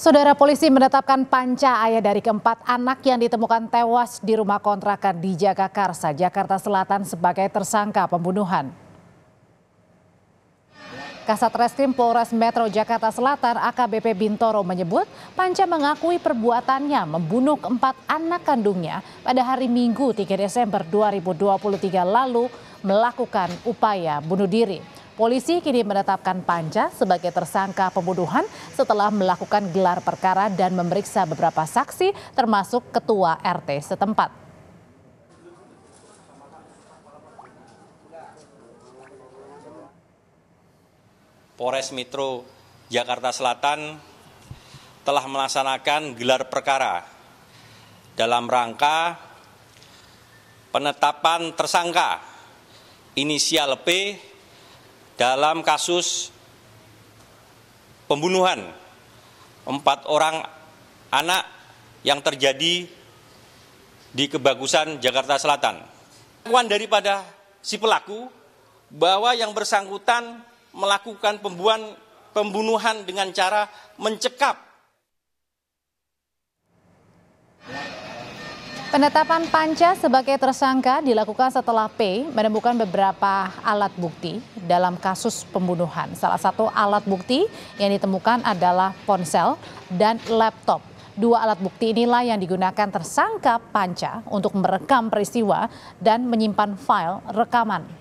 Saudara polisi menetapkan panca ayah dari keempat anak yang ditemukan tewas di rumah kontrakan di Jagakarsa, Jakarta Selatan sebagai tersangka pembunuhan. Kasat Reskrim Polres Metro Jakarta Selatan AKBP Bintoro menyebut Panca mengakui perbuatannya membunuh keempat anak kandungnya pada hari Minggu 3 Desember 2023 lalu melakukan upaya bunuh diri. Polisi kini menetapkan Panca sebagai tersangka pembunuhan setelah melakukan gelar perkara dan memeriksa beberapa saksi termasuk ketua RT setempat. Polres Metro Jakarta Selatan telah melaksanakan gelar perkara dalam rangka penetapan tersangka inisial P dalam kasus pembunuhan empat orang anak yang terjadi di Kebagusan, Jakarta Selatan. Pengakuan daripada si pelaku bahwa yang bersangkutan melakukan pembuan, pembunuhan dengan cara mencekap Penetapan Panca sebagai tersangka dilakukan setelah P menemukan beberapa alat bukti dalam kasus pembunuhan. Salah satu alat bukti yang ditemukan adalah ponsel dan laptop. Dua alat bukti inilah yang digunakan tersangka Panca untuk merekam peristiwa dan menyimpan file rekaman